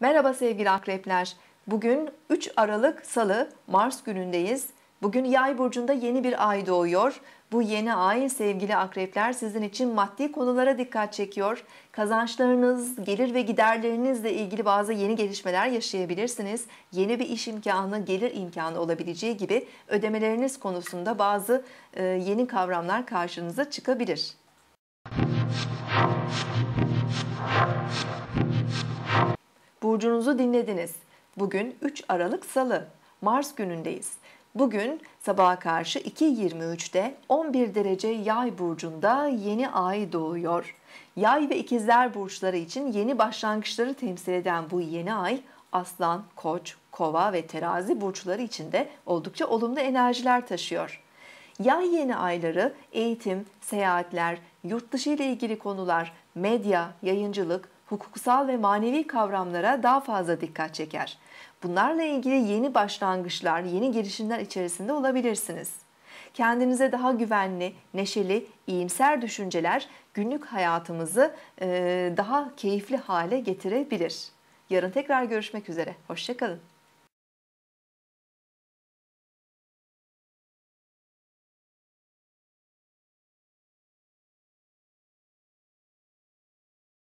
Merhaba sevgili akrepler. Bugün 3 Aralık Salı Mars günündeyiz. Bugün Yay burcunda yeni bir ay doğuyor. Bu yeni ay sevgili akrepler sizin için maddi konulara dikkat çekiyor. Kazançlarınız, gelir ve giderlerinizle ilgili bazı yeni gelişmeler yaşayabilirsiniz. Yeni bir iş imkanı, gelir imkanı olabileceği gibi ödemeleriniz konusunda bazı e, yeni kavramlar karşınıza çıkabilir. Burcunuzu dinlediniz. Bugün 3 Aralık Salı, Mars günündeyiz. Bugün sabaha karşı 2.23'te 11 derece yay burcunda yeni ay doğuyor. Yay ve ikizler burçları için yeni başlangıçları temsil eden bu yeni ay aslan, koç, kova ve terazi burçları için de oldukça olumlu enerjiler taşıyor. Yay yeni ayları eğitim, seyahatler, yurt dışı ile ilgili konular, medya, yayıncılık, hukuksal ve manevi kavramlara daha fazla dikkat çeker. Bunlarla ilgili yeni başlangıçlar, yeni girişimler içerisinde olabilirsiniz. Kendinize daha güvenli, neşeli, iyimser düşünceler günlük hayatımızı e, daha keyifli hale getirebilir. Yarın tekrar görüşmek üzere. Hoşçakalın.